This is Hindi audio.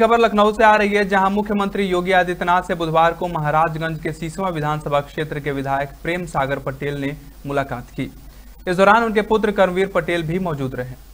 खबर लखनऊ से आ रही है जहां मुख्यमंत्री योगी आदित्यनाथ से बुधवार को महाराजगंज के सीसवा विधानसभा क्षेत्र के विधायक प्रेम सागर पटेल ने मुलाकात की इस दौरान उनके पुत्र कर्मवीर पटेल भी मौजूद रहे